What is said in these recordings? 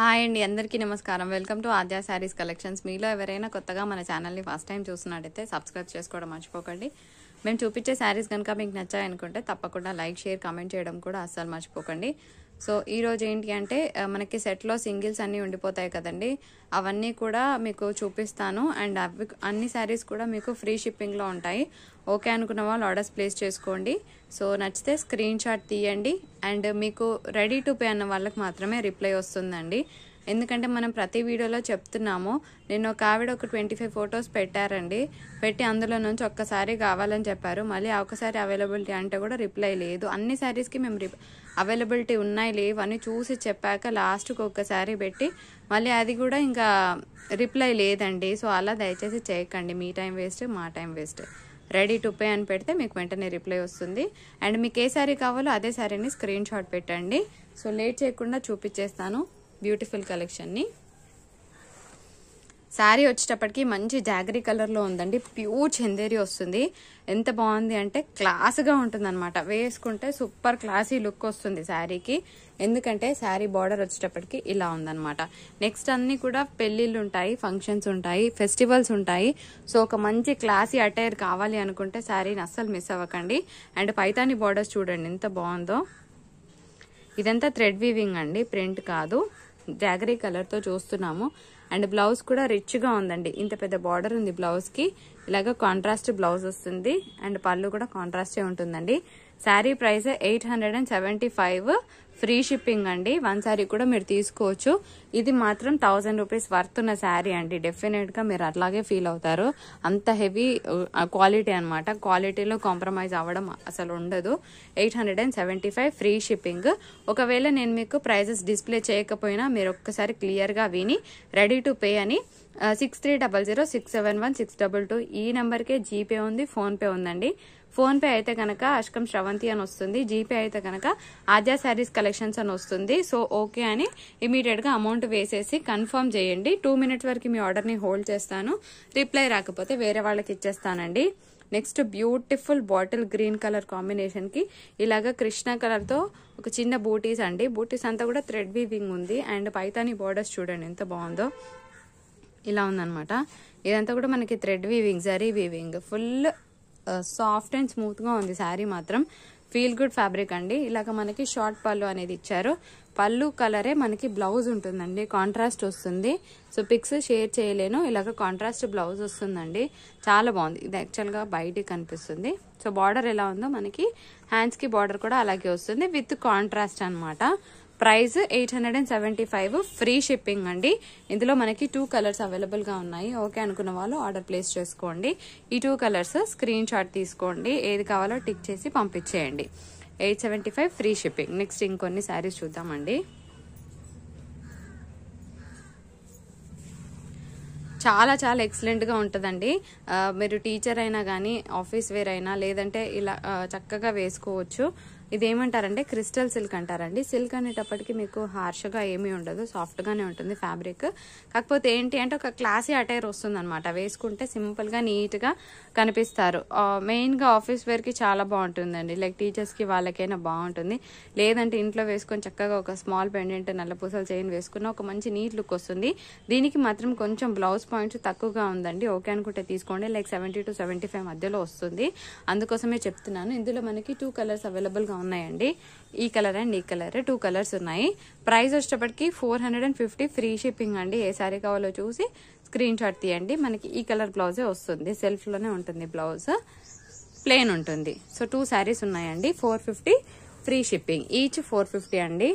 hi అండి అందరికీ నమస్కారం welcome to Aadya saris collections మీలో ఎవరైనా కొత్తగా మన ఛానల్ని ఫస్ట్ టైం చూస్తున్నట్టయితే సబ్స్క్రైబ్ చేసుకోవడం మర్చిపోకండి మేము చూపించే శారీస్ కనుక మీకు నచ్చాయనుకుంటే తప్పకుండా లైక్ షేర్ కామెంట్ చేయడం కూడా అస్సలు మర్చిపోకండి సో ఈరోజు ఏంటి అంటే మనకి సెట్లో సింగిల్స్ అన్నీ ఉండిపోతాయి కదండి అవన్నీ కూడా మీకు చూపిస్తాను అండ్ అవి అన్ని శారీస్ కూడా మీకు ఫ్రీ షిప్పింగ్లో ఉంటాయి ఓకే అనుకున్న వాళ్ళు ఆర్డర్స్ ప్లేస్ చేసుకోండి సో నచ్చితే స్క్రీన్ షాట్ తీయండి అండ్ మీకు రెడీ టు పే అన్న వాళ్ళకి మాత్రమే రిప్లై వస్తుందండి ఎందుకంటే మనం ప్రతి వీడియోలో చెప్తున్నాము నేను ఒక ఆవిడ ఒక ట్వంటీ ఫైవ్ ఫొటోస్ పెట్టారండి పెట్టి అందులో నుంచి ఒక్కసారి కావాలని చెప్పారు మళ్ళీ ఒకసారి అవైలబిలిటీ అంటే కూడా రిప్లై లేదు అన్ని శారీస్కి మేము అవైలబిలిటీ ఉన్నాయి లేవు అని చూసి చెప్పాక లాస్ట్కి ఒక్కసారి పెట్టి మళ్ళీ అది కూడా ఇంకా రిప్లై లేదండి సో అలా దయచేసి చేయకండి మీ టైం వేస్ట్ మా time waste ready to pay అని పెడితే మీకు వెంటనే రిప్లై వస్తుంది అండ్ మీకు ఏ శారీ కావాలో అదే శారీని స్క్రీన్ షాట్ పెట్టండి సో లేట్ చేయకుండా చూపించేస్తాను బ్యూటిఫుల్ కలెక్షన్ని శారీ వచ్చేటప్పటికి మంచి జాగరీ కలర్లో ఉందండి ప్యూర్ చందేరి వస్తుంది ఎంత బాగుంది అంటే క్లాస్గా ఉంటుందన్నమాట వేసుకుంటే సూపర్ క్లాసీ లుక్ వస్తుంది శారీకి ఎందుకంటే శారీ బార్డర్ వచ్చేటప్పటికి ఇలా ఉందన్నమాట నెక్స్ట్ అన్నీ కూడా పెళ్ళిళ్ళు ఉంటాయి ఫంక్షన్స్ ఉంటాయి ఫెస్టివల్స్ ఉంటాయి సో ఒక మంచి క్లాసీ అటైర్ కావాలి అనుకుంటే శారీని అస్సలు మిస్ అవ్వకండి అండ్ పైతాని బార్డర్స్ చూడండి ఎంత బాగుందో ఇదంతా థ్రెడ్ వీవింగ్ అండి ప్రింట్ కాదు జాగరీ తో చూస్తున్నాము అండ్ బ్లౌజ్ కూడా రిచ్ గా ఉందండి ఇంత పెద్ద బార్డర్ ఉంది బ్లౌజ్ కి ఇలాగ కాంట్రాస్ట్ బ్లౌజ్ వస్తుంది అండ్ పళ్ళు కూడా కాంట్రాస్టే ఉంటుందండి sari price eight hundred and seventy five free shipping అండి వన్ శారీ కూడా మీరు తీసుకోవచ్చు ఇది మాత్రం థౌజండ్ రూపీస్ వర్త్ ఉన్న శారీ అండి డెఫినెట్గా మీరు అట్లాగే ఫీల్ అవుతారు అంత హెవీ క్వాలిటీ అనమాట క్వాలిటీలో కాంప్రమైజ్ అవ్వడం అసలు ఉండదు eight hundred and seventy five free shipping ఒకవేళ నేను మీకు ప్రైజెస్ డిస్ప్లే చేయకపోయినా మీరు ఒక్కసారి క్లియర్గా విని రెడీ టు పే అని six three double zero six seven one six double two ఈ నెంబర్కే జీపే ఉంది ఫోన్పే ఉందండి ఫోన్పే అయితే కనుక అష్కం శ్రవంతి అని వస్తుంది జీపే అయితే కనుక ఆద్యా శారీస్ కలెక్షన్స్ అని వస్తుంది సో ఓకే అని గా అమౌంట్ వేసేసి కన్ఫర్మ్ చేయండి టూ మినిట్స్ వరకు మీ ఆర్డర్ని హోల్డ్ చేస్తాను రిప్లై రాకపోతే వేరే వాళ్ళకి ఇచ్చేస్తానండి next beautiful bottle green colour కాంబినేషన్కి ఇలాగ కృష్ణ కలర్తో ఒక చిన్న బూటీస్ అండి బూటీస్ అంతా కూడా థ్రెడ్ వీవింగ్ ఉంది అండ్ పైతాని బార్డర్స్ చూడండి ఎంత బాగుందో ఇలా ఉందనమాట ఇదంతా కూడా మనకి thread weaving zari weaving full soft and smooth గా ఉంది శారీ మాత్రం ఫీల్ గుడ్ ఫ్యాబ్రిక్ అండి ఇలాగ మనకి షార్ట్ పళ్ళు అనేది ఇచ్చారు పళ్ళు కలరే మనకి బ్లౌజ్ ఉంటుందండి కాంట్రాస్ట్ వస్తుంది సో పిక్స్ షేర్ చేయలేను ఇలాగ కాంట్రాస్ట్ బ్లౌజ్ వస్తుందండి చాలా బాగుంది ఇది యాక్చువల్గా బయటికి కనిపిస్తుంది సో బార్డర్ ఎలా ఉందో మనకి హ్యాండ్స్కి బార్డర్ కూడా అలాగే వస్తుంది విత్ కాంట్రాస్ట్ అనమాట price eight hundred and seventy five free shipping అండి ఇందులో మనకి టూ కలర్స్ అవైలబుల్గా ఉన్నాయి ఓకే అనుకున్న వాళ్ళు ఆర్డర్ ప్లేస్ చేసుకోండి ఈ టూ కలర్స్ స్క్రీన్ షాట్ తీసుకోండి ఏది కావాలో టిక్ చేసి పంపించేయండి eight seventy five free shipping next ఇంకొన్ని శారీస్ చూద్దామండి చాలా చాలా ఎక్సలెంట్గా ఉంటుందండి మీరు టీచర్ అయినా కానీ ఆఫీస్ వేర్ అయినా లేదంటే ఇలా చక్కగా వేసుకోవచ్చు ఇది ఏమంటారంటే క్రిస్టల్ సిల్క్ అంటారండి సిల్క్ అనేటప్పటికి మీకు హార్ష్గా ఏమీ ఉండదు సాఫ్ట్గానే ఉంటుంది ఫ్యాబ్రిక్ కాకపోతే ఏంటి అంటే ఒక క్లాసీ అటైర్ వస్తుంది అనమాట వేసుకుంటే సింపుల్గా నీట్గా కనిపిస్తారు మెయిన్గా ఆఫీస్ వేర్కి చాలా బాగుంటుందండి లైక్ టీచర్స్కి వాళ్ళకైనా బాగుంటుంది లేదంటే ఇంట్లో వేసుకొని చక్కగా ఒక స్మాల్ పెండెంట్ పూసలు చైన్ వేసుకున్న ఒక మంచి నీట్ లుక్ వస్తుంది దీనికి మాత్రం కొంచెం బ్లౌజ్ పాయింట్స్ తక్కువగా ఉందండి ఓకే అనుకుంటే తీసుకోండి లైక్ సెవెంటీ టు సెవెంటీ మధ్యలో వస్తుంది అందుకోసమే చెప్తున్నాను ఇందులో మనకి టూ కలర్స్ అవైలబుల్గా ఉన్నాయండి ఈ కలర్ అండ్ ఈ కలర్ టూ కలర్స్ ఉన్నాయి ప్రైస్ వచ్చేటప్పటికి four hundred and fifty free shipping అండి ఏ సారీ కావాలో చూసి స్క్రీన్ షాట్ తీయండి మనకి ఈ కలర్ బ్లౌజే వస్తుంది సెల్ఫ్లోనే ఉంటుంది బ్లౌజ్ ప్లెయిన్ ఉంటుంది సో టూ శారీస్ ఉన్నాయండి four fifty free shipping each four fifty అండి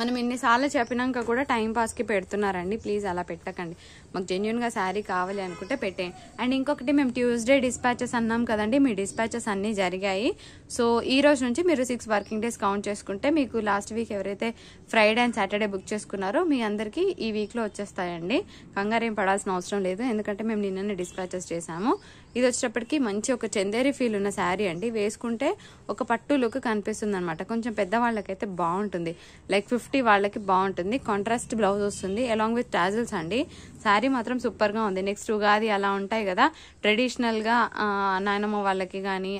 మనం ఎన్నిసార్లు చెప్పినాక కూడా టైంపాస్కి పెడుతున్నారండి ప్లీజ్ అలా పెట్టకండి మాకు జెన్యున్గా శారీ కావాలి అనుకుంటే పెట్టేయండి అండ్ ఇంకొకటి మేము ట్యూస్డే డిస్పాచెస్ అన్నాం కదండి మీ డిస్పాచెస్ అన్నీ జరిగాయి సో ఈ రోజు నుంచి మీరు సిక్స్ వర్కింగ్ డేస్ కౌంట్ చేసుకుంటే మీకు లాస్ట్ వీక్ ఎవరైతే ఫ్రైడే అండ్ సాటర్డే బుక్ చేసుకున్నారో మీ అందరికీ ఈ వీక్లో వచ్చేస్తాయండి కంగారు ఏం పడాల్సిన అవసరం లేదు ఎందుకంటే మేము నిన్ననే డిస్పాచెస్ చేశాము ఇది వచ్చేటప్పటికి మంచి ఒక చందేరి ఫీల్ ఉన్న శారీ అండి వేసుకుంటే ఒక పట్టు లుక్ కనిపిస్తుంది అనమాట కొంచెం పెద్దవాళ్ళకైతే బాగుంటుంది లైక్ ఫిఫ్టీ వాళ్ళకి బాగుంటుంది కాంట్రాస్ట్ బ్లౌజ్ వస్తుంది అలాంగ్ విత్ టాజిల్స్ అండి శారీ మాత్రం సూపర్గా ఉంది నెక్స్ట్ ఉగాది అలా ఉంటాయి కదా ట్రెడిషనల్గా నాయనమ్మ వాళ్ళకి కానీ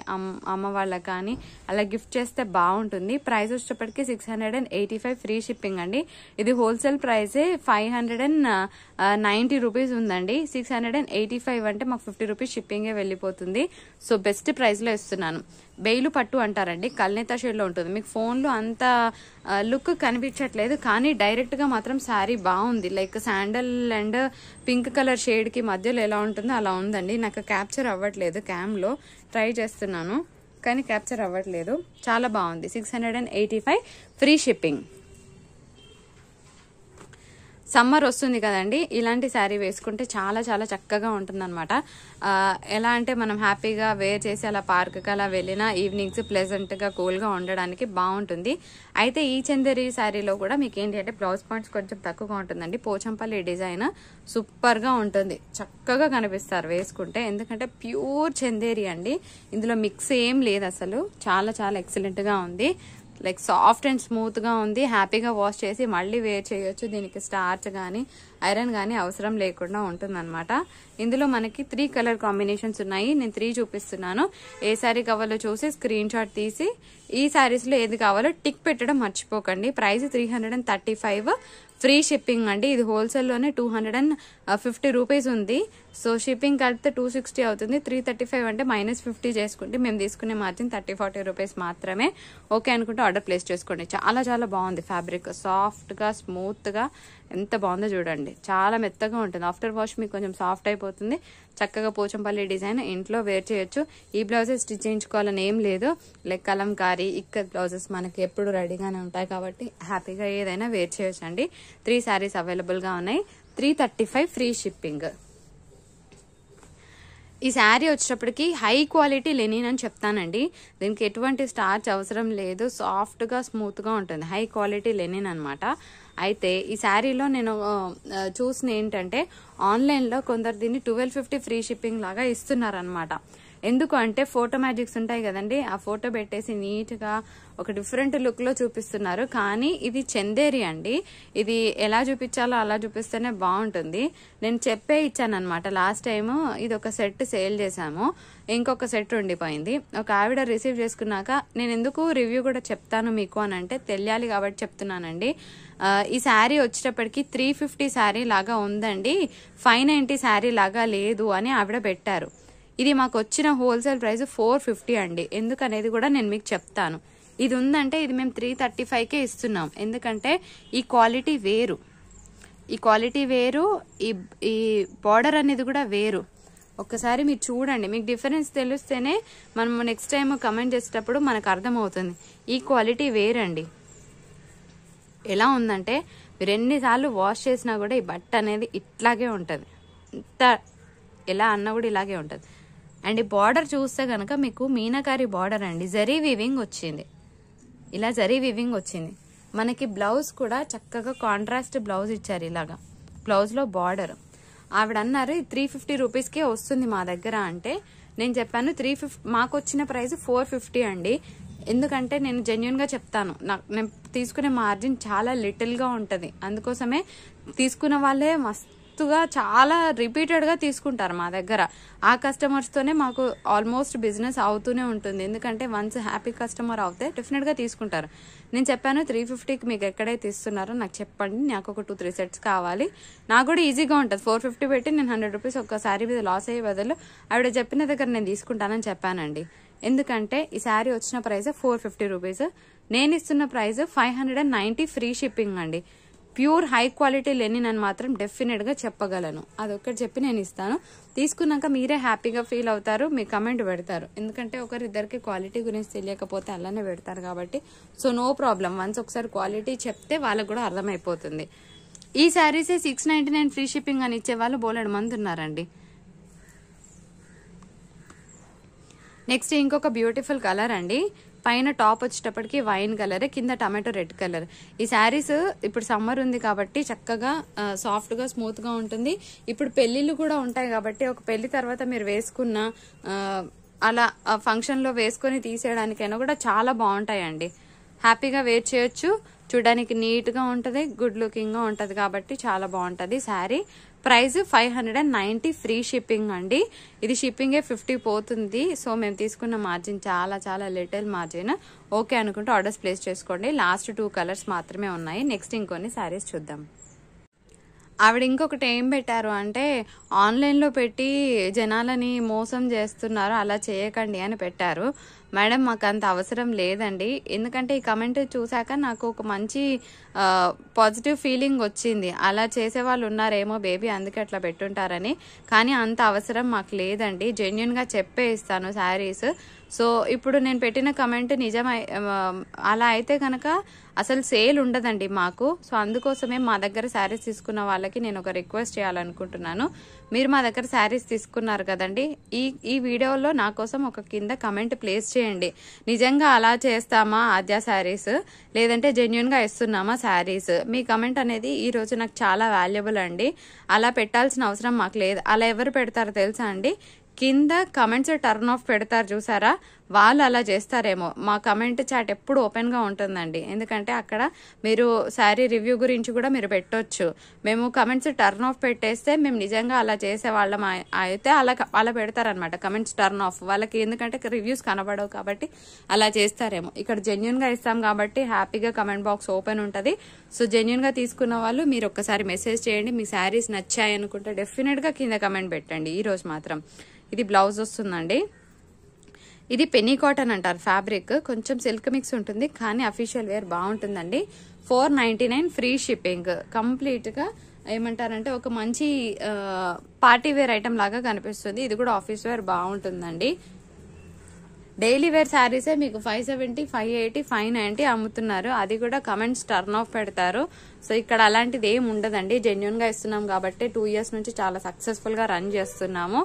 అమ్మ వాళ్ళకి కానీ అలా గిఫ్ట్ చేస్తే బాగుంటుంది ప్రైస్ వచ్చేటప్పటికి six hundred and eighty five free shipping అండి ఇది హోల్సేల్ ప్రైసే five hundred and ninety rupees ఉందండి six hundred and eighty five అంటే మాకు ఫిఫ్టీ రూపీస్ షిప్పింగే వెళ్ళిపోతుంది సో బెస్ట్ ప్రైస్లో ఇస్తున్నాను బెయిలు పట్టు అంటారండి కల్నేత షేడ్లో ఉంటుంది మీకు ఫోన్లో అంత లుక్ కనిపించట్లేదు కానీ డైరెక్ట్గా మాత్రం శారీ బాగుంది like sandal and pink colour షేడ్కి మధ్యలో ఎలా ఉంటుందో అలా ఉందండి నాకు క్యాప్చర్ అవ్వట్లేదు క్యామ్లో ట్రై చేస్తున్నాను కానీ క్యాప్చర్ అవ్వట్లేదు చాలా బాగుంది six hundred and eighty five free shipping summer వస్తుంది కదండి ఇలాంటి శారీ వేసుకుంటే చాలా చాలా చక్కగా అనమాట ఎలా అంటే మనం హ్యాపీగా వేర్ చేసి అలా పార్క్కి అలా వెళ్ళినా ఈవినింగ్స్ ప్లెజెంట్గా కూల్గా ఉండడానికి బాగుంటుంది అయితే ఈ చందేరి శారీలో కూడా మీకు ఏంటి అంటే బ్లౌజ్ పాయింట్స్ కొంచెం తక్కువగా ఉంటుందండి పోచంపల్లి డిజైన్ సూపర్గా ఉంటుంది చక్కగా కనిపిస్తారు వేసుకుంటే ఎందుకంటే ప్యూర్ చందేరి అండి ఇందులో మిక్స్ ఏం లేదు అసలు చాలా చాలా ఎక్సలెంట్గా ఉంది లైక్ సాఫ్ట్ అండ్ స్మూత్గా ఉంది హ్యాపీగా వాష్ చేసి మళ్ళీ వేర్ చేయొచ్చు దీనికి స్టార్చ్ కానీ ఐరన్ కానీ అవసరం లేకుండా ఉంటుందన్నమాట ఇందులో మనకి త్రీ కలర్ కాంబినేషన్స్ ఉన్నాయి నేను త్రీ చూపిస్తున్నాను ఏ శారీ కావాలో చూసి స్క్రీన్ షాట్ తీసి ఈ శారీస్లో ఏది కావాలో టిక్ పెట్టడం మర్చిపోకండి price three hundred and thirty five free shipping అండి ఇది హోల్సేల్లోనే two hundred and fifty rupees ఉంది సో షిప్పింగ్ కడితే టూ సిక్స్టీ అవుతుంది త్రీ థర్టీ ఫైవ్ అంటే మైనస్ ఫిఫ్టీ చేసుకుంటే మేము తీసుకునే మార్జిన్ థర్టీ ఫార్టీ రూపీస్ మాత్రమే ఓకే అనుకుంటే ఆర్డర్ ప్లేస్ చేసుకోండి చాలా చాలా బాగుంది ఫ్యాబ్రిక్ సాఫ్ట్గా స్మూత్గా ఎంత బాగుందో చూడండి చాలా మెత్తగా ఉంటుంది ఆఫ్టర్ వాష్ మీకు కొంచెం సాఫ్ట్ అయిపోతుంది చక్కగా పోచంపల్లి డిజైన్ ఇంట్లో వేర్ చేయొచ్చు ఈ బ్లౌజెస్ స్టిచ్ చేయించుకోవాలని ఏం లేదు లైక్ కలంకారీ ఇక్క బ్లౌజెస్ మనకి ఎప్పుడు రెడీగానే ఉంటాయి కాబట్టి హ్యాపీగా ఏదైనా వేర్ అండి త్రీ శారీస్ అవైలబుల్గా ఉన్నాయి three thirty five free shipping ఈ శారీ వచ్చేటప్పటికి హై క్వాలిటీ లెనిన్ అని చెప్తానండి దీనికి ఎటువంటి స్టార్చ్ అవసరం లేదు సాఫ్ట్గా స్మూత్గా ఉంటుంది హై క్వాలిటీ లెనిన్ అనమాట అయితే ఈ శారీలో నేను చూసిన ఏంటంటే ఆన్లైన్లో కొందరు దీన్ని ట్వెల్వ్ ఫిఫ్టీ ఫ్రీ షిప్పింగ్ లాగా ఇస్తున్నారనమాట ఎందుకు అంటే ఫోటో మ్యాజిక్స్ ఉంటాయి కదండి ఆ ఫోటో పెట్టేసి నీట్గా ఒక డిఫరెంట్ లుక్లో చూపిస్తున్నారు కానీ ఇది చందేరి అండి ఇది ఎలా చూపించాలో అలా చూపిస్తేనే బాగుంటుంది నేను చెప్పే ఇచ్చానమాట లాస్ట్ టైం ఇది ఒక సెట్ సేల్ చేశాము ఇంకొక సెట్ ఉండిపోయింది ఒక ఆవిడ రిసీవ్ చేసుకున్నాక నేను ఎందుకు రివ్యూ కూడా చెప్తాను మీకు అని అంటే తెలియాలి కాబట్టి చెప్తున్నానండి ఈ శారీ వచ్చేటప్పటికి త్రీ ఫిఫ్టీ శారీ లాగా ఉందండి ఫైవ్ నైంటీ శారీ లాగా లేదు అని ఆవిడ పెట్టారు ఇది మాకు వచ్చిన హోల్సేల్ ప్రైస్ ఫోర్ ఫిఫ్టీ అండి ఎందుకనేది కూడా నేను మీకు చెప్తాను ఇది ఉందంటే ఇది మేము త్రీ థర్టీ ఫైవ్కే ఇస్తున్నాం ఎందుకంటే ఈ క్వాలిటీ వేరు ఈ క్వాలిటీ వేరు ఈ ఈ బార్డర్ అనేది కూడా వేరు ఒక్కసారి మీరు చూడండి మీకు డిఫరెన్స్ తెలిస్తేనే మనం నెక్స్ట్ టైం కమెంట్ చేసేటప్పుడు మనకు అర్థమవుతుంది ఈ క్వాలిటీ వేరండి ఎలా ఉందంటే మీరు ఎన్నిసార్లు వాష్ చేసినా కూడా ఈ బట్ట అనేది ఇట్లాగే ఉంటుంది ఇంత ఎలా అన్నా కూడా ఇలాగే ఉంటుంది అండ్ ఈ బార్డర్ చూస్తే కనుక మీకు మీనాకారి బార్డర్ అండి జరీ వివింగ్ వచ్చింది ఇలా జరీ వివింగ్ వచ్చింది మనకి బ్లౌజ్ కూడా చక్కగా కాంట్రాస్ట్ బ్లౌజ్ ఇచ్చారు ఇలాగా బ్లౌజ్లో బార్డర్ ఆవిడ అన్నారు త్రీ ఫిఫ్టీ రూపీస్కే వస్తుంది మా దగ్గర అంటే నేను చెప్పాను త్రీ ఫిఫ్టీ మాకు వచ్చిన ప్రైస్ ఫోర్ ఫిఫ్టీ అండి ఎందుకంటే నేను జెన్యున్గా చెప్తాను నాకు నేను తీసుకునే మార్జిన్ చాలా లిటిల్గా ఉంటుంది అందుకోసమే తీసుకున్న వాళ్ళే మస్తు డెప్త్గా చాలా రిపీటెడ్గా తీసుకుంటారు మా దగ్గర ఆ కస్టమర్స్తోనే మాకు ఆల్మోస్ట్ బిజినెస్ అవుతూనే ఉంటుంది ఎందుకంటే వన్స్ హ్యాపీ కస్టమర్ అవుతే డెఫినెట్గా తీసుకుంటారు నేను చెప్పాను త్రీ ఫిఫ్టీకి మీకు ఎక్కడైతే ఇస్తున్నారో నాకు చెప్పండి నాకు ఒక టూ త్రీ సెట్స్ కావాలి నాకు కూడా ఈజీగా ఉంటుంది ఫోర్ ఫిఫ్టీ పెట్టి నేను హండ్రెడ్ రూపీస్ ఒక శారీ మీద లాస్ అయ్యే బదులు ఆవిడ చెప్పిన దగ్గర నేను తీసుకుంటానని చెప్పానండి ఎందుకంటే ఈ శారీ వచ్చిన ప్రైస్ ఫోర్ ఫిఫ్టీ రూపీస్ నేను ఇస్తున్న price five hundred and ninety free shipping అండి ప్యూర్ హై క్వాలిటీ లెనిన్ అని మాత్రం డెఫినెట్గా చెప్పగలను అదొక్కటి చెప్పి నేను ఇస్తాను తీసుకున్నాక మీరే హ్యాపీగా ఫీల్ అవుతారు మీ కమెంట్ పెడతారు ఎందుకంటే ఒకరిద్దరికి క్వాలిటీ గురించి తెలియకపోతే అలానే పెడతారు కాబట్టి సో నో ప్రాబ్లం వన్స్ ఒకసారి క్వాలిటీ చెప్తే వాళ్ళకు కూడా అర్థమైపోతుంది ఈ saris six ninety nine free shipping అని ఇచ్చే వాళ్ళు బోలెడు మంది ఉన్నారండి నెక్స్ట్ ఇంకొక బ్యూటిఫుల్ కలర్ అండి పైన టాప్ వచ్చేటప్పటికి వైన్ కలర్ కింద టమాటో రెడ్ కలర్ ఈ శారీస్ ఇప్పుడు సమ్మర్ ఉంది కాబట్టి చక్కగా సాఫ్ట్గా స్మూత్గా ఉంటుంది ఇప్పుడు పెళ్లిళ్ళు కూడా ఉంటాయి కాబట్టి ఒక పెళ్లి తర్వాత మీరు వేసుకున్న అలా ఫంక్షన్లో వేసుకొని తీసేయడానికైనా కూడా చాలా బాగుంటాయండి హ్యాపీగా వేర్ చేయొచ్చు చూడడానికి నీట్గా ఉంటుంది గుడ్ లుకింగ్గా ఉంటుంది కాబట్టి చాలా బాగుంటుంది sari price five hundred and ninety free shipping అండి ఇది షిప్పింగే ఫిఫ్టీ పోతుంది సో మేము తీసుకున్న మార్జిన్ చాలా చాలా లిటిల్ మార్జిన్ ఓకే అనుకుంటే ఆర్డర్స్ ప్లేస్ చేసుకోండి లాస్ట్ టూ కలర్స్ మాత్రమే ఉన్నాయి నెక్స్ట్ ఇంకొన్ని శారీస్ చూద్దాం ఆవిడ ఇంకొకటి ఏం పెట్టారు అంటే ఆన్లైన్లో పెట్టి జనాలని మోసం చేస్తున్నారు అలా చేయకండి అని పెట్టారు మేడం మాకు అంత అవసరం లేదండి ఎందుకంటే ఈ కమెంట్ చూశాక నాకు ఒక మంచి పాజిటివ్ ఫీలింగ్ వచ్చింది అలా చేసే వాళ్ళు ఉన్నారేమో బేబీ అందుకే అట్లా పెట్టుంటారని కానీ అంత అవసరం మాకు లేదండి జెన్యున్గా చెప్పే ఇస్తాను శారీస్ సో ఇప్పుడు నేను పెట్టిన కమెంట్ నిజమై అలా అయితే కనుక అసలు సేల్ ఉండదండి మాకు సో అందుకోసమే మా దగ్గర శారీస్ తీసుకున్న వాళ్ళకి నేను ఒక రిక్వెస్ట్ చేయాలనుకుంటున్నాను మీరు మా దగ్గర శారీస్ తీసుకున్నారు కదండి ఈ ఈ వీడియోలో నా కోసం ఒక కింద కమెంట్ ప్లేస్ చేయండి నిజంగా అలా చేస్తామా ఆద్యా శారీస్ లేదంటే జెన్యున్గా ఇస్తున్నామా శారీస్ మీ కమెంట్ అనేది ఈరోజు నాకు చాలా వాల్యుబుల్ అండి అలా పెట్టాల్సిన అవసరం మాకు లేదు అలా ఎవరు పెడతారో తెలుసా అండి కింద కమెంట్స్ టర్న్ ఆఫ్ పెడతారు చూసారా వాళ్ళు అలా చేస్తారేమో మా కమెంట్ చాట్ ఎప్పుడు ఓపెన్గా ఉంటుందండి ఎందుకంటే అక్కడ మీరు శారీ రివ్యూ గురించి కూడా మీరు పెట్టొచ్చు మేము కమెంట్స్ టర్న్ ఆఫ్ పెట్టేస్తే మేము నిజంగా అలా చేసే వాళ్ళం అయితే అలా అలా పెడతారనమాట కమెంట్స్ టర్న్ ఆఫ్ వాళ్ళకి ఎందుకంటే రివ్యూస్ కనబడవు కాబట్టి అలా చేస్తారేమో ఇక్కడ జెన్యున్గా ఇస్తాం కాబట్టి హ్యాపీగా కమెంట్ బాక్స్ ఓపెన్ ఉంటుంది సో జెన్యున్గా తీసుకున్న వాళ్ళు మీరు ఒక్కసారి మెసేజ్ చేయండి మీ శారీస్ నచ్చాయి అనుకుంటే డెఫినెట్గా కింద కమెంట్ పెట్టండి ఈరోజు మాత్రం ఇది బ్లౌజ్ వస్తుందండి ఇది పెనీ కాటన్ అంటారు ఫ్యాబ్రిక్ కొంచెం సిల్క్ మిక్స్ ఉంటుంది కానీ అఫీషియల్ వేర్ బాగుంటుందండి four ninety nine free shipping కంప్లీట్గా ఏమంటారంటే ఒక మంచి పార్టీ వేర్ ఐటమ్ లాగా కనిపిస్తుంది ఇది కూడా ఆఫీస్ వేర్ బాగుంటుందండి డైలీ వేర్ శారీసే మీకు five seventy five eighty five ninety అమ్ముతున్నారు అది కూడా కమెంట్స్ టర్న్ ఆఫ్ పెడతారు సో ఇక్కడ అలాంటిది ఏమి ఉండదండి గా ఇస్తున్నాం కాబట్టి టూ ఇయర్స్ నుంచి చాలా సక్సెస్ఫుల్గా రన్ చేస్తున్నాము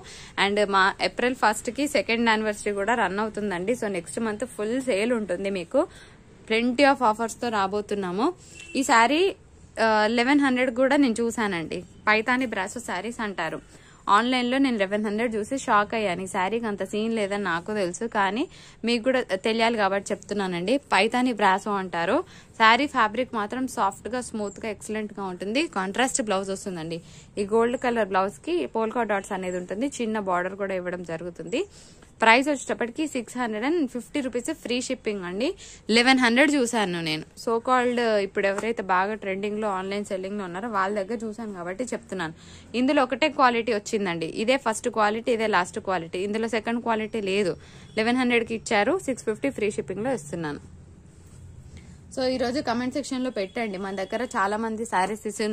అండ్ మా ఏప్రిల్ ఫస్ట్కి సెకండ్ యానివర్సరీ కూడా రన్ అవుతుందండి so next month full sale ఉంటుంది మీకు ప్లెంటీ ఆఫ్ ఆఫర్స్తో రాబోతున్నాము ఈ శారీ లెవెన్ uh, హండ్రెడ్ కూడా నేను చూశానండి పైతాని బ్రాసో శారీస్ అంటారు ఆన్లైన్లో నేను లెవెన్ హండ్రెడ్ చూసి షాక్ అయ్యాను ఈ శారీకి అంత సీన్ లేదని నాకు తెలుసు కానీ మీకు కూడా తెలియాలి కాబట్టి చెప్తున్నానండి పైతాని బ్రాసో అంటారు శారీ ఫ్యాబ్రిక్ మాత్రం సాఫ్ట్గా స్మూత్గా ఎక్సలెంట్గా ఉంటుంది కాంట్రాస్ట్ బ్లౌజ్ వస్తుందండి ఈ గోల్డ్ కలర్ బ్లౌజ్కి పోల్కా డాట్స్ అనేది ఉంటుంది చిన్న బార్డర్ కూడా ఇవ్వడం జరుగుతుంది ప్రైస్ వచ్చేటప్పటికి six hundred and fifty rupees free shipping అండి లెవెన్ హండ్రెడ్ చూశాను నేను సో కాల్డ్ uh, ఇప్పుడు ఎవరైతే బాగా ట్రెండింగ్లో ఆన్లైన్ సెల్లింగ్లో ఉన్నారో వాళ్ళ దగ్గర చూశాను కాబట్టి చెప్తున్నాను ఇందులో ఒకటే క్వాలిటీ వచ్చిందండి ఇదే ఫస్ట్ క్వాలిటీ ఇదే లాస్ట్ క్వాలిటీ ఇందులో సెకండ్ క్వాలిటీ లేదు లెవెన్ హండ్రెడ్కి ఇచ్చారు సిక్స్ ఫిఫ్టీ ఫ్రీ షిప్పింగ్లో ఇస్తున్నాను సో ఈరోజు కమెంట్ సెక్షన్లో పెట్టండి మన దగ్గర చాలామంది శారీస్ రిసీవ్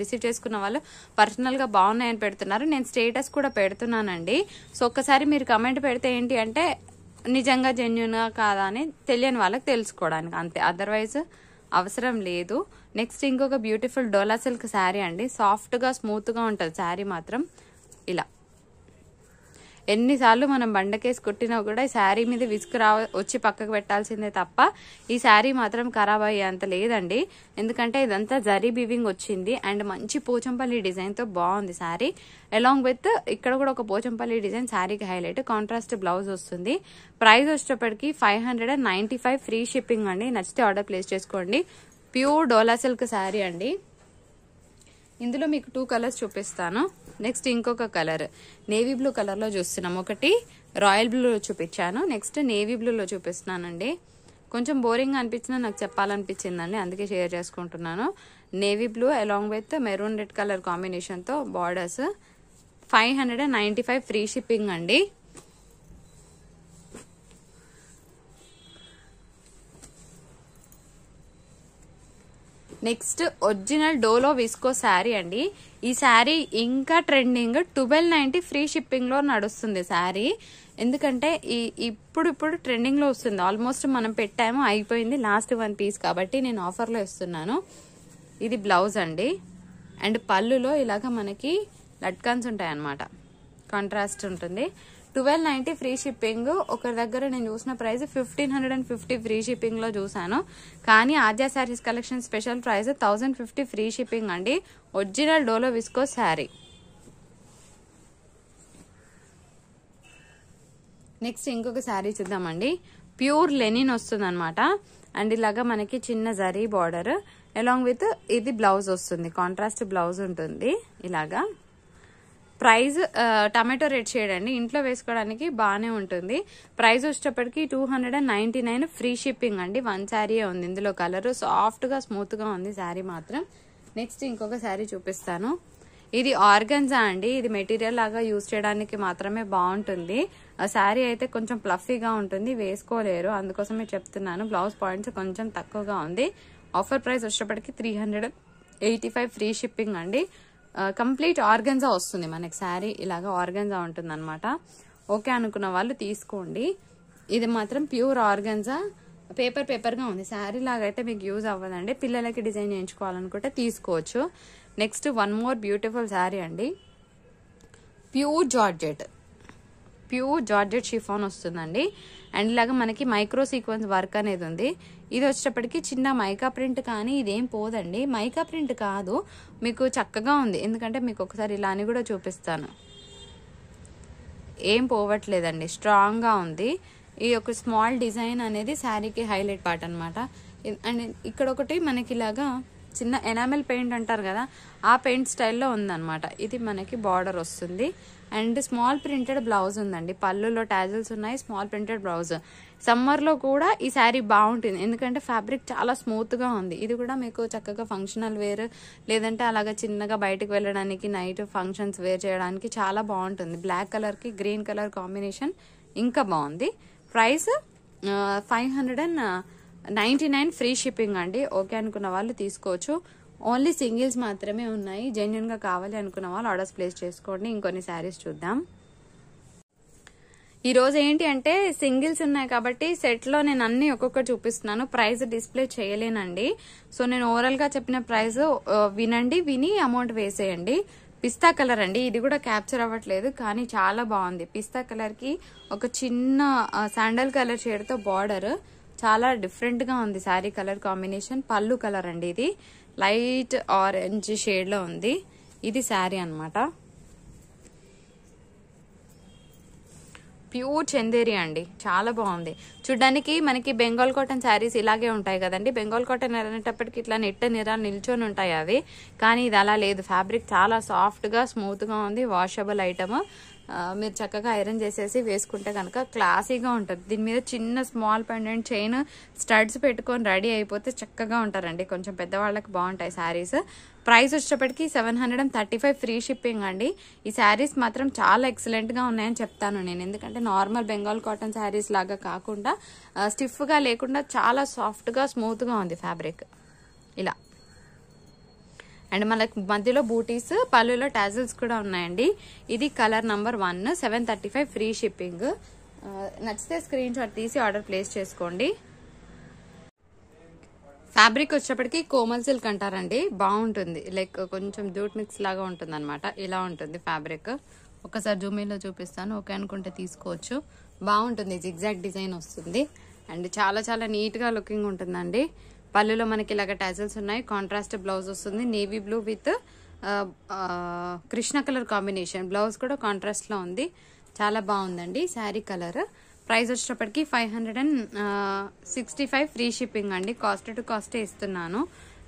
రిసీవ్ చేసుకున్న వాళ్ళు పర్సనల్గా బాగున్నాయని పెడుతున్నారు నేను స్టేటస్ కూడా పెడుతున్నానండి సో ఒక్కసారి మీరు కమెంట్ పెడితే ఏంటి అంటే నిజంగా జెన్యున్గా కాదా అని తెలియని వాళ్ళకి తెలుసుకోవడానికి అంతే అదర్వైజ్ అవసరం లేదు నెక్స్ట్ ఇంకొక బ్యూటిఫుల్ డోలా సిల్క్ శారీ అండి సాఫ్ట్గా స్మూత్గా ఉంటుంది శారీ మాత్రం ఇలా ఎన్నిసార్లు మనం బండకేసి కొట్టినా కూడా ఈ శారీ మీద విసుకు రా వచ్చి పక్కకు పెట్టాల్సిందే తప్ప ఈ శారీ మాత్రం ఖరాబ్ అయ్యేంత లేదండి ఎందుకంటే ఇదంతా జరీ బివింగ్ వచ్చింది అండ్ మంచి పోచంపల్లి డిజైన్తో బాగుంది శారీ అలాంగ్ విత్ ఇక్కడ కూడా ఒక పోచంపల్లి డిజైన్ శారీకి హైలైట్ కాంట్రాస్ట్ బ్లౌజ్ వస్తుంది ప్రైస్ వచ్చేటప్పటికి five hundred five free shipping అండి నచ్చితే ఆర్డర్ ప్లేస్ చేసుకోండి ప్యూర్ డోలా సిల్క్ శారీ అండి ఇందులో మీకు టూ కలర్స్ చూపిస్తాను నెక్స్ట్ ఇంకొక కలర్ నేవీ బ్లూ కలర్లో చూస్తున్నాం ఒకటి రాయల్ బ్లూలో చూపించాను నెక్స్ట్ నేవీ బ్లూలో చూపిస్తున్నానండి కొంచెం బోరింగ్ అనిపించినా నాకు చెప్పాలనిపించిందండి అందుకే షేర్ చేసుకుంటున్నాను navy blue along with maroon red colour కాంబినేషన్తో borders five hundred and ninety five free shipping అండి next original Dola viscose sari అండి ఈ శారీ ఇంకా ట్రెండింగ్ ట్వెల్వ్ నైంటీ ఫ్రీ షిప్పింగ్లో నడుస్తుంది శారీ ఎందుకంటే ఈ ఇప్పుడు ఇప్పుడు ట్రెండింగ్లో వస్తుంది ఆల్మోస్ట్ మనం పెట్టాము అయిపోయింది లాస్ట్ వన్ పీస్ కాబట్టి నేను ఆఫర్లో ఇస్తున్నాను ఇది బ్లౌజ్ అండి అండ్ పళ్ళులో ఇలాగ మనకి లట్కాన్స్ ఉంటాయన్నమాట కాంట్రాస్ట్ ఉంటుంది ట్వెల్వ్ నైంటీ ఫ్రీ షిప్పింగ్ ఒకరి దగ్గర నేను చూసిన price fifteen hundred and fifty free లో చూశాను కానీ Aadya saris collection special price thousand fifty free shipping అండి original Dola viscose sari next ఇంకొక శారీ చూద్దామండి ప్యూర్ లెనిన్ వస్తుంది అనమాట అండ్ ఇలాగా మనకి చిన్న జరీ బార్డర్ అలాంగ్ విత్ ఇది బ్లౌజ్ వస్తుంది కాంట్రాస్ట్ బ్లౌజ్ ఉంటుంది ఇలాగా ప్రైజ్ టమాటో రేట్ చేయడండి ఇంట్లో వేసుకోవడానికి బాగానే ఉంటుంది ప్రైజ్ వచ్చేటప్పటికి two hundred and ninety nine free shipping అండి వన్ శారీ ఉంది ఇందులో కలర్ సాఫ్ట్గా స్మూత్గా ఉంది శారీ మాత్రం నెక్స్ట్ ఇంకొక శారీ చూపిస్తాను ఇది ఆర్గన్జా అండి ఇది మెటీరియల్ లాగా యూజ్ చేయడానికి మాత్రమే బాగుంటుంది శారీ అయితే కొంచెం ప్లఫీగా ఉంటుంది వేసుకోలేరు అందుకోసమే చెప్తున్నాను బ్లౌజ్ పాయింట్స్ కొంచెం తక్కువగా ఉంది ఆఫర్ ప్రైస్ వచ్చేటప్పటికి త్రీ ఫ్రీ షిప్పింగ్ అండి కంప్లీట్ ఆర్గన్జా వస్తుంది మనకి శారీ ఇలాగ ఆర్గన్జా ఉంటుంది అనమాట ఓకే అనుకున్న వాళ్ళు తీసుకోండి ఇది మాత్రం ప్యూర్ ఆర్గన్జా పేపర్ పేపర్గా ఉంది శారీ లాగైతే మీకు యూజ్ అవ్వదండి పిల్లలకి డిజైన్ చేయించుకోవాలనుకుంటే తీసుకోవచ్చు next one more beautiful sari అండి pure georgette pure georgette chiffon వస్తుందండి అండ్ ఇలాగ మనకి మైక్రో సీక్వెన్స్ వర్క్ అనేది ఉంది ఇది వచ్చేటప్పటికి చిన్న మైకా ప్రింట్ కానీ ఇదేం పోదండి మైకా ప్రింట్ కాదు మీకు చక్కగా ఉంది ఎందుకంటే మీకు ఒకసారి ఇలా అని కూడా చూపిస్తాను ఏం పోవట్లేదండి స్ట్రాంగ్గా ఉంది ఈ యొక్క స్మాల్ డిజైన్ అనేది శారీకి హైలైట్ పార్ట్ అనమాట అండ్ ఇక్కడ ఒకటి మనకి ఇలాగా చిన్న ఎనామెల్ పెయింట్ అంటారు కదా ఆ పెయింట్ స్టైల్లో ఉందన్నమాట ఇది మనకి బార్డర్ వస్తుంది అండ్ స్మాల్ ప్రింటెడ్ బ్లౌజ్ ఉందండి పళ్ళులో టాజిల్స్ ఉన్నాయి స్మాల్ ప్రింటెడ్ బ్లౌజ్ సమ్మర్లో కూడా ఈ శారీ బాగుంటుంది ఎందుకంటే ఫ్యాబ్రిక్ చాలా స్మూత్గా ఉంది ఇది కూడా మీకు చక్కగా ఫంక్షనల్ వేర్ లేదంటే అలాగ చిన్నగా బయటకు వెళ్ళడానికి నైట్ ఫంక్షన్స్ వేర్ చేయడానికి చాలా బాగుంటుంది బ్లాక్ కలర్కి గ్రీన్ కలర్ కాంబినేషన్ ఇంకా బాగుంది price five hundred and ninety nine free shipping అండి ఓకే అనుకున్న వాళ్ళు తీసుకోవచ్చు ఓన్లీ సింగిల్స్ మాత్రమే ఉన్నాయి జెన్యున్గా కావాలి అనుకున్న వాళ్ళు ఆర్డర్స్ ప్లేస్ చేసుకోండి ఇంకొన్ని శారీస్ చూద్దాం ఈ రోజు ఏంటి అంటే సింగిల్స్ ఉన్నాయి కాబట్టి సెట్ లో నేను అన్ని ఒక్కొక్కటి చూపిస్తున్నాను ప్రైస్ డిస్ప్లే చేయలేనండి సో నేను ఓవరాల్ గా చెప్పిన ప్రైస్ వినండి విని అమౌంట్ వేసేయండి పిస్తా కలర్ అండి ఇది కూడా క్యాప్చర్ అవ్వట్లేదు కానీ చాలా బాగుంది పిస్తా కలర్ కి ఒక చిన్న శాండల్ కలర్ షేడ్తో బార్డర్ చాలా డిఫరెంట్ గా ఉంది శారీ కలర్ కాంబినేషన్ పళ్ళు కలర్ అండి ఇది లైట్ ఆరెంజ్ షేడ్ లో ఉంది ఇది శారీ అనమాట ప్యూర్ చందేరి అండి చాలా బాగుంది చూడ్డానికి మనకి బెంగాల్ కాటన్ శారీస్ ఇలాగే ఉంటాయి కదండి బెంగాల్ కాటన్ అనేటప్పటికి ఇట్లా నెట్ట నిరా నిల్చొని ఉంటాయి అవి కానీ ఇది అలా లేదు ఫ్యాబ్రిక్ చాలా సాఫ్ట్గా స్మూత్గా ఉంది వాషబుల్ ఐటమ్ మీరు చక్కగా ఐరన్ చేసేసి వేసుకుంటే కనుక క్లాసీగా ఉంటుంది దీని మీద చిన్న స్మాల్ పెండెంట్ చైన్ స్టడ్స్ పెట్టుకొని రెడీ అయిపోతే చక్కగా ఉంటారండి కొంచెం పెద్దవాళ్ళకి బాగుంటాయి శారీస్ ప్రైస్ వచ్చేటప్పటికి seven hundred and thirty five free shipping అండి ఈ శారీస్ మాత్రం చాలా ఎక్సలెంట్గా ఉన్నాయని చెప్తాను నేను ఎందుకంటే నార్మల్ బెంగాల్ కాటన్ శారీస్ లాగా కాకుండా స్టిఫ్గా లేకుండా చాలా సాఫ్ట్గా స్మూత్గా ఉంది ఫ్యాబ్రిక్ అండ్ మనకి మధ్యలో బూటీస్ పళ్ళులో టాజిల్స్ కూడా ఉన్నాయండి ఇది colour number one seven free shipping నచ్చితే స్క్రీన్ షాట్ తీసి ఆర్డర్ ప్లేస్ చేసుకోండి ఫ్యాబ్రిక్ వచ్చేప్పటికి కోమల్ సిల్క్ అంటారండి బాగుంటుంది లైక్ కొంచెం జూట్ మిక్స్ లాగా ఉంటుంది అనమాట ఇలా ఉంటుంది ఫ్యాబ్రిక్ ఒకసారి జూమీలో చూపిస్తాను ఓకే అనుకుంటే తీసుకోవచ్చు బాగుంటుంది జిగ్జాక్ట్ డిజైన్ వస్తుంది అండ్ చాలా చాలా నీట్గా లుకింగ్ ఉంటుందండి పళ్ళులో మనకి ఇలాగ టాజల్స్ ఉన్నాయి కాంట్రాస్ట్ బ్లౌజ్ వస్తుంది navy blue with Krishna colour combination blouse కూడా కాంట్రాస్ట్లో ఉంది చాలా బాగుందండి శారీ కలర్ ప్రైస్ వచ్చేటప్పటికి five hundred and sixty five free shipping అండి కాస్ట్ టు కాస్ట్ ఇస్తున్నాను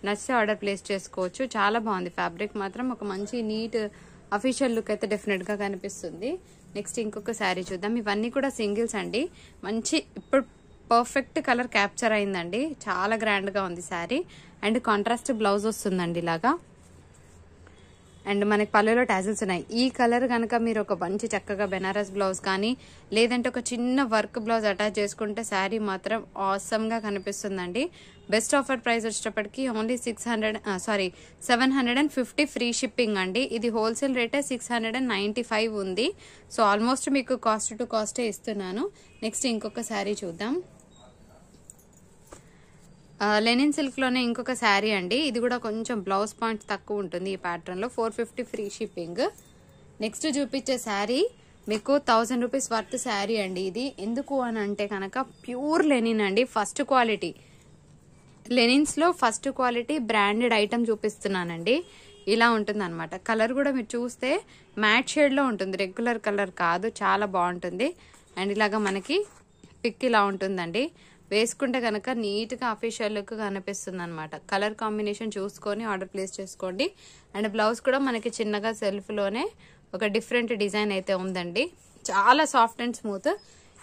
నచ్చితే ఆర్డర్ ప్లేస్ చేసుకోవచ్చు చాలా బాగుంది ఫ్యాబ్రిక్ మాత్రం ఒక మంచి నీట్ అఫీషియల్ లుక్ అయితే డెఫినెట్గా కనిపిస్తుంది నెక్స్ట్ ఇంకొక శారీ చూద్దాం ఇవన్నీ కూడా సింగిల్స్ అండి మంచి ఇప్పుడు పర్ఫెక్ట్ కలర్ క్యాప్చర్ అయిందండి చాలా గ్రాండ్గా ఉంది శారీ అండ్ కాంట్రాస్ట్ బ్లౌజ్ వస్తుందండి ఇలాగా అండ్ మనకి పల్లెలో టాజిల్స్ ఉన్నాయి ఈ కలర్ కనుక మీరు ఒక మంచి చక్కగా బెనారస్ బ్లౌజ్ కానీ లేదంటే ఒక చిన్న వర్క్ బ్లౌజ్ అటాచ్ చేసుకుంటే శారీ మాత్రం ఆసమ్గా కనిపిస్తుందండి బెస్ట్ ఆఫర్ ప్రైస్ వచ్చేటప్పటికి only six hundred sorry seven hundred and fifty free shipping అండి ఇది హోల్సేల్ రేటే సిక్స్ హండ్రెడ్ అండ్ ఫైవ్ ఉంది సో ఆల్మోస్ట్ మీకు కాస్ట్ టు కాస్టే ఇస్తున్నాను నెక్స్ట్ ఇంకొక శారీ చూద్దాం లెనిన్ సిల్క్లోనే ఇంకొక శారీ అండి ఇది కూడా కొంచెం బ్లౌజ్ పాయింట్ తక్కువ ఉంటుంది ఈ ప్యాటర్న్లో four fifty free shipping next చూపించే శారీ మీకు థౌజండ్ రూపీస్ వర్త్ శారీ అండి ఇది ఎందుకు అని అంటే కనుక ప్యూర్ లెనిన్ అండి ఫస్ట్ క్వాలిటీ లెనిన్స్లో ఫస్ట్ క్వాలిటీ బ్రాండెడ్ ఐటమ్ చూపిస్తున్నానండి ఇలా ఉంటుంది అనమాట కలర్ కూడా మీరు చూస్తే మ్యాట్ షేడ్లో ఉంటుంది రెగ్యులర్ కలర్ కాదు చాలా బాగుంటుంది అండ్ ఇలాగ మనకి పిక్ ఇలా ఉంటుందండి వేసుకుంటే కనుక నీట్గా అఫీషియల్ లుక్ కనిపిస్తుంది అనమాట కలర్ కాంబినేషన్ చూసుకొని ఆర్డర్ ప్లేస్ చేసుకోండి అండ్ బ్లౌజ్ కూడా మనకి చిన్నగా సెల్ఫ్లోనే ఒక డిఫరెంట్ డిజైన్ అయితే ఉందండి చాలా సాఫ్ట్ అండ్ స్మూత్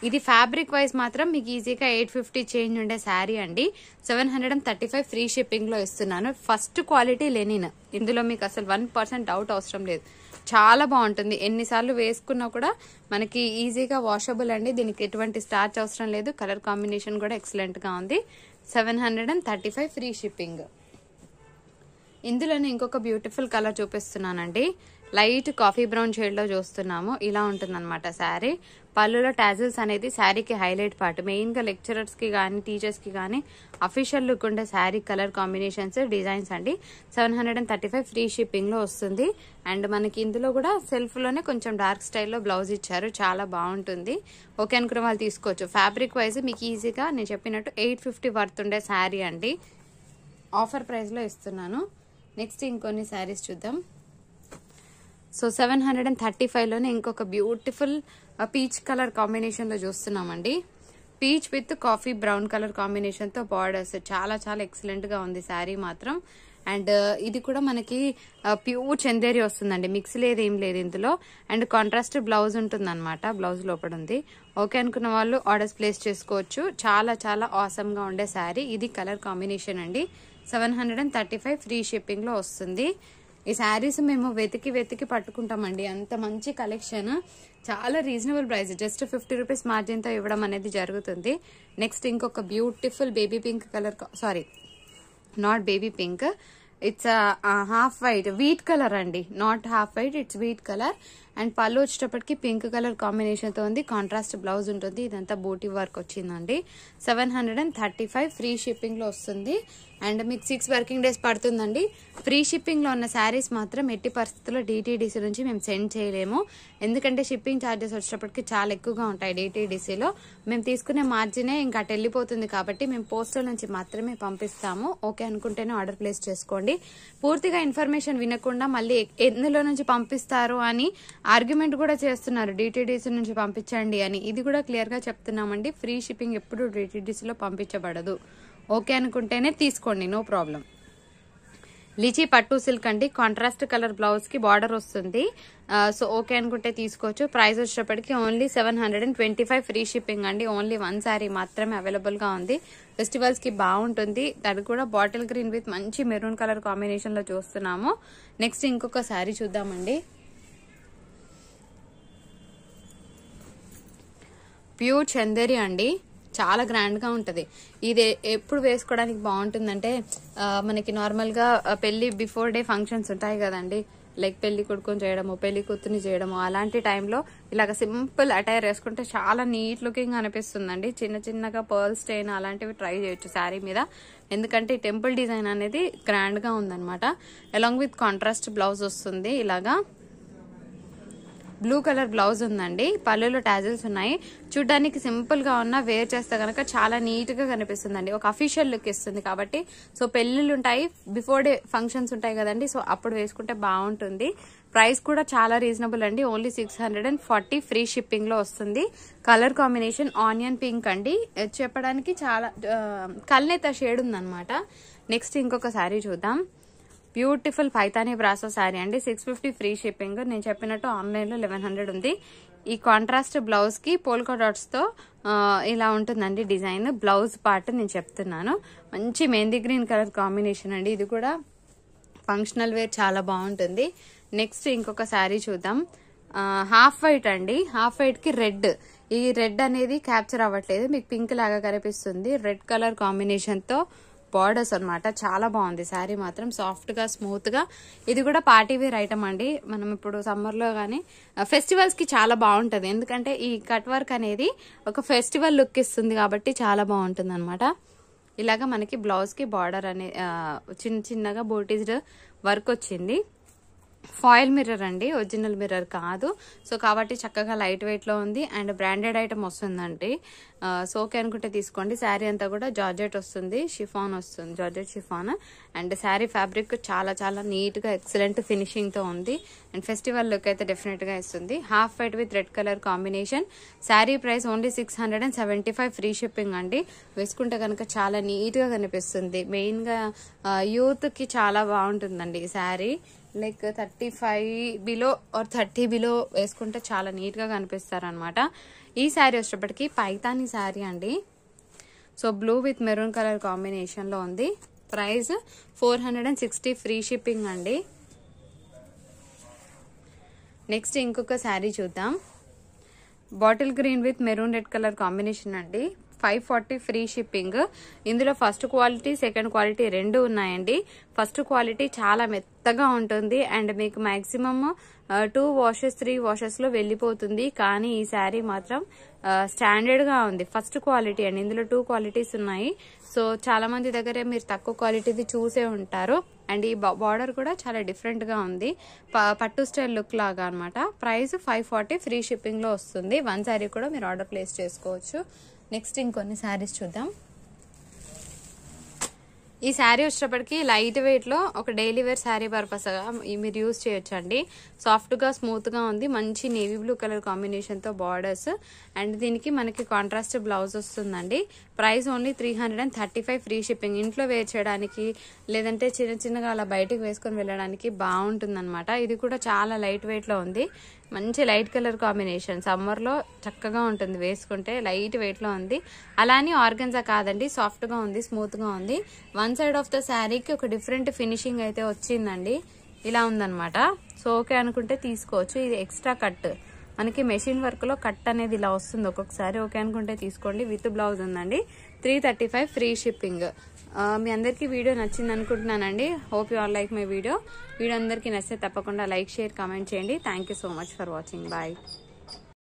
ఇది ఫ్యాబ్రిక్ వైజ్ మాత్రం మీకు ఈజీగా ఎయిట్ ఫిఫ్టీ చేంజ్ ఉండే శారీ అండి seven hundred and thirty five free షిప్పింగ్లో ఇస్తున్నాను ఫస్ట్ క్వాలిటీ లెనిన్ ఇందులో మీకు అసలు వన్ పర్సెంట్ డౌట్ అవసరం లేదు చాలా బాగుంటుంది ఎన్నిసార్లు వేసుకున్నా కూడా మనకి ఈజీగా వాషబుల్ అండి దీనికి ఎటువంటి స్టార్చ్ అవసరం లేదు కలర్ కాంబినేషన్ కూడా ఎక్సలెంట్గా ఉంది seven hundred and thirty five free shipping ఇందులోనే ఇంకొక బ్యూటిఫుల్ కలర్ చూపిస్తున్నానండి లైట్ కాఫీ బ్రౌన్ లో చూస్తున్నాము ఇలా అనమాట శారీ పళ్ళులో టాజిల్స్ అనేది శారీకి హైలైట్ పార్ట్ మెయిన్గా లెక్చరర్స్కి కానీ టీచర్స్కి కానీ అఫీషియల్ లుక్ ఉండే శారీ కలర్ కాంబినేషన్స్ డిజైన్స్ అండి seven hundred and thirty five free షిప్పింగ్లో వస్తుంది అండ్ మనకి ఇందులో కూడా సెల్ఫ్లోనే కొంచెం డార్క్ స్టైల్లో బ్లౌజ్ ఇచ్చారు చాలా బాగుంటుంది ఓకే అనుకున్న వాళ్ళు తీసుకోవచ్చు ఫ్యాబ్రిక్ వైజ్ మీకు ఈజీగా నేను చెప్పినట్టు ఎయిట్ ఫిఫ్టీ వర్త్ ఉండే శారీ అండి ఆఫర్ ప్రైస్లో ఇస్తున్నాను నెక్స్ట్ ఇంకొన్ని శారీస్ చూద్దాం so seven hundred and thirty ఫైవ్లోనే ఇంకొక బ్యూటిఫుల్ పీచ్ కలర్ కాంబినేషన్లో చూస్తున్నామండి peach with coffee brown colour కాంబినేషన్తో బార్డర్స్ చాలా చాలా ఎక్సలెంట్గా ఉంది శారీ మాత్రం అండ్ ఇది కూడా మనకి ప్యూర్ చందేరి వస్తుందండి మిక్స్ లేదు ఏం లేదు ఇందులో అండ్ కాంట్రాస్ట్ బ్లౌజ్ ఉంటుంది అనమాట బ్లౌజ్ లోపల ఉంది ఓకే అనుకున్న వాళ్ళు ఆర్డర్స్ ప్లేస్ చేసుకోవచ్చు చాలా చాలా గా ఉండే శారీ ఇది కలర్ కాంబినేషన్ అండి seven hundred and thirty five free షిప్పింగ్లో వస్తుంది ఈ శారీస్ మేము వెతికి వెతికి పట్టుకుంటామండి అంత మంచి కలెక్షన్ చాలా reasonable price just fifty rupees మార్జిన్తో ఇవ్వడం అనేది జరుగుతుంది నెక్స్ట్ ఇంకొక beautiful baby pink colour sorry not baby pink it's half white wheat colour అండి not half white it's wheat colour and పళ్ళు వచ్చేటప్పటికి పింక్ కలర్ కాంబినేషన్తో ఉంది కాంట్రాస్ట్ బ్లౌజ్ ఉంటుంది ఇదంతా బూటీ వర్క్ వచ్చిందండి seven hundred and thirty five free షిప్పింగ్లో వస్తుంది అండ్ మీకు సిక్స్ వర్కింగ్ డేస్ పడుతుందండి ఫ్రీ షిప్పింగ్లో ఉన్న శారీస్ మాత్రం ఎట్టి పరిస్థితుల్లో డిటీడీసీ నుంచి మేము సెండ్ చేయలేము ఎందుకంటే షిప్పింగ్ ఛార్జెస్ వచ్చేటప్పటికి చాలా ఎక్కువగా ఉంటాయి డిటీడీసీలో మేము తీసుకునే మార్జినే ఇంకా అటు వెళ్ళిపోతుంది కాబట్టి మేము పోస్టల్ నుంచి మాత్రమే పంపిస్తాము ఓకే అనుకుంటేనే ఆర్డర్ ప్లేస్ చేసుకోండి పూర్తిగా ఇన్ఫర్మేషన్ వినకుండా మళ్ళీ ఎందులో నుంచి పంపిస్తారు అని ఆర్గ్యుమెంట్ కూడా చేస్తున్నారు డిటీడీసీ నుంచి పంపించండి అని ఇది కూడా క్లియర్గా చెప్తున్నామండి ఫ్రీ షిప్పింగ్ ఎప్పుడు డిటీడీసీలో పంపించబడదు ఓకే అనుకుంటేనే తీసుకోండి నో ప్రాబ్లం లిచీ పట్టు సిల్క్ అండి కాంట్రాస్ట్ కలర్ బ్లౌజ్కి బార్డర్ వస్తుంది సో ఓకే అనుకుంటే తీసుకోవచ్చు ప్రైస్ వచ్చేటప్పటికి only seven hundred and twenty five free shipping అండి ఓన్లీ వన్ శారీ మాత్రమే అవైలబుల్గా ఉంది ఫెస్టివల్స్కి బాగుంటుంది అది కూడా బాటిల్ గ్రీన్ విత్ మంచి మెరూన్ కలర్ కాంబినేషన్లో చూస్తున్నాము నెక్స్ట్ ఇంకొక శారీ చూద్దామండి ప్యూర్ చందేరి అండి చాలా గ్రాండ్గా ఉంటుంది ఇది ఎప్పుడు వేసుకోవడానికి బాగుంటుందంటే మనకి నార్మల్గా పెళ్ళి బిఫోర్ డే ఫంక్షన్స్ ఉంటాయి కదండి లైక్ పెళ్లి కొడుకుని చేయడము పెళ్లి కూతుని చేయడము అలాంటి టైంలో ఇలాగ సింపుల్ అటైర్ వేసుకుంటే చాలా నీట్ లుకింగ్ అనిపిస్తుందండి చిన్న చిన్నగా పర్ల్ స్టెయిన్ అలాంటివి ట్రై చేయొచ్చు శారీ మీద ఎందుకంటే టెంపుల్ డిజైన్ అనేది గ్రాండ్గా ఉందనమాట అలాంగ్ విత్ కాంట్రాస్ట్ బ్లౌజ్ వస్తుంది ఇలాగా బ్లూ కలర్ బ్లౌజ్ ఉందండి పళ్ళులో టాజిల్స్ ఉన్నాయి చూడ్డానికి సింపుల్ గా ఉన్న వేర్ చేస్తే కనుక చాలా నీట్ గా కనిపిస్తుంది ఒక అఫీషియల్ లుక్ ఇస్తుంది కాబట్టి సో పెళ్లిళ్ళు ఉంటాయి బిఫోర్ డే ఫంక్షన్స్ ఉంటాయి కదండి సో అప్పుడు వేసుకుంటే బాగుంటుంది ప్రైస్ కూడా చాలా రీజనబుల్ అండి only six hundred and forty free shipping లో వస్తుంది కలర్ కాంబినేషన్ ఆనియన్ పింక్ అండి చెప్పడానికి చాలా కల్నేత షేడ్ ఉందన్నమాట నెక్స్ట్ ఇంకొక శారీ చూద్దాం బ్యూటిఫుల్ పైతానీ బ్రాసో శారీ అండి సిక్స్ ఫిఫ్టీ ఫ్రీ షిప్పింగ్ నేను చెప్పినట్టు ఆన్లైన్లో లెవెన్ హండ్రెడ్ ఉంది ఈ కాంట్రాస్ట్ బ్లౌజ్కి పోల్కో తో ఇలా ఉంటుందండి డిజైన్ బ్లౌజ్ పార్ట్ నేను చెప్తున్నాను మంచి మెహందీ గ్రీన్ కలర్ కాంబినేషన్ అండి ఇది కూడా ఫంక్షనల్ వేర్ చాలా బాగుంటుంది నెక్స్ట్ ఇంకొక శారీ చూద్దాం హాఫ్ వైట్ అండి హాఫ్ వైట్కి రెడ్ ఈ రెడ్ అనేది క్యాప్చర్ అవ్వట్లేదు మీకు పింక్ లాగా కనిపిస్తుంది రెడ్ కలర్ కాంబినేషన్తో బార్డర్స్ అనమాట చాలా బాగుంది శారీ మాత్రం సాఫ్ట్గా గా ఇది కూడా పార్టీ వేర్ ఐటమ్ అండి మనం ఇప్పుడు సమ్మర్లో కానీ ఫెస్టివల్స్కి చాలా బాగుంటుంది ఎందుకంటే ఈ కట్ వర్క్ అనేది ఒక ఫెస్టివల్ లుక్ ఇస్తుంది కాబట్టి చాలా బాగుంటుంది అనమాట ఇలాగ మనకి బ్లౌజ్కి బార్డర్ అనే చిన్న చిన్నగా బోటీస్డ్ వర్క్ వచ్చింది ఫాయిల్ మిర్రర్ అండి ఒరిజినల్ మిర్రర్ కాదు సో కాబట్టి చక్కగా లైట్ వెయిట్లో ఉంది అండ్ బ్రాండెడ్ ఐటమ్ వస్తుందండి సోకే అనుకుంటే తీసుకోండి శారీ అంతా కూడా జార్జెట్ వస్తుంది షిఫాన్ వస్తుంది georgette chiffon and sari fabric చాలా చాలా నీట్గా ఎక్సలెంట్ ఫినిషింగ్తో ఉంది అండ్ ఫెస్టివల్ లుక్ అయితే డెఫినెట్గా ఇస్తుంది half white with red colour combination sari price only six free shipping అండి వేసుకుంటే కనుక చాలా నీట్గా కనిపిస్తుంది మెయిన్గా యూత్కి చాలా బాగుంటుందండి ఈ sari like thirty five below or thirty below వేసుకుంటే చాలా నీట్గా కనిపిస్తారనమాట ఈ శారీ వచ్చేటప్పటికి పైతాని శారీ అండి so blue with maroon colour కాంబినేషన్లో ఉంది price four hundred and sixty free shipping అండి నెక్స్ట్ ఇంకొక శారీ చూద్దాం bottle green with maroon red colour combination అండి ఫైవ్ ఫార్టీ ఫ్రీ షిప్పింగ్ ఇందులో ఫస్ట్ క్వాలిటీ సెకండ్ క్వాలిటీ రెండు ఉన్నాయండి ఫస్ట్ క్వాలిటీ చాలా మెత్తగా ఉంటుంది అండ్ మీకు మాక్సిమమ్ టూ వాషెస్ త్రీ వాషెస్లో వెళ్ళిపోతుంది కానీ ఈ శారీ మాత్రం స్టాండర్డ్గా ఉంది ఫస్ట్ క్వాలిటీ అండి ఇందులో టూ క్వాలిటీస్ ఉన్నాయి సో చాలా మంది దగ్గర మీరు తక్కువ క్వాలిటీది చూసే ఉంటారు అండ్ ఈ బార్డర్ కూడా చాలా డిఫరెంట్గా ఉంది పట్టు స్టైల్ లుక్ లాగా అనమాట ప్రైస్ ఫైవ్ ఫార్టీ ఫ్రీ షిప్పింగ్లో వస్తుంది వన్ శారీ కూడా మీరు ఆర్డర్ ప్లేస్ చేసుకోవచ్చు నెక్స్ట్ ఇంకొన్ని శారీస్ చూద్దాం ఈ శారీ వచ్చినప్పటికీ లైట్ వెయిట్లో ఒక డైలీ వేర్ శారీ పర్పస్గా మీరు యూజ్ చేయొచ్చండి సాఫ్ట్గా స్మూత్గా ఉంది మంచి నేవీ బ్లూ కలర్ కాంబినేషన్తో బార్డర్స్ అండ్ దీనికి మనకి కాంట్రాస్ట్ బ్లౌజ్ వస్తుందండి price only three free shipping ఇంట్లో వేర్ చేయడానికి లేదంటే చిన్న చిన్నగా అలా బయటకు వేసుకొని వెళ్ళడానికి బాగుంటుందన్నమాట ఇది కూడా చాలా లైట్ వెయిట్లో ఉంది మంచి లైట్ కలర్ కాంబినేషన్ సమ్మర్లో చక్కగా ఉంటుంది వేసుకుంటే లైట్ వెయిట్లో ఉంది అలానే ఆర్గన్జా కాదండి సాఫ్ట్గా ఉంది స్మూత్గా ఉంది వన్ సైడ్ ఆఫ్ ద శారీకి ఒక డిఫరెంట్ ఫినిషింగ్ అయితే వచ్చిందండి ఇలా ఉందనమాట సో ఓకే అనుకుంటే తీసుకోవచ్చు ఇది ఎక్స్ట్రా కట్ మనకి మెషిన్ వర్క్లో కట్ అనేది ఇలా వస్తుంది ఒక్కొక్కసారి ఓకే అనుకుంటే తీసుకోండి విత్ బ్లౌజ్ ఉందండి three thirty five free shipping మీ అందరికీ వీడియో నచ్చింది అనుకుంటున్నానండి hope you all like my video video అందరికీ నచ్చితే తప్పకుండా లైక్ షేర్ కామెంట్ చేయండి thank so much for watching bye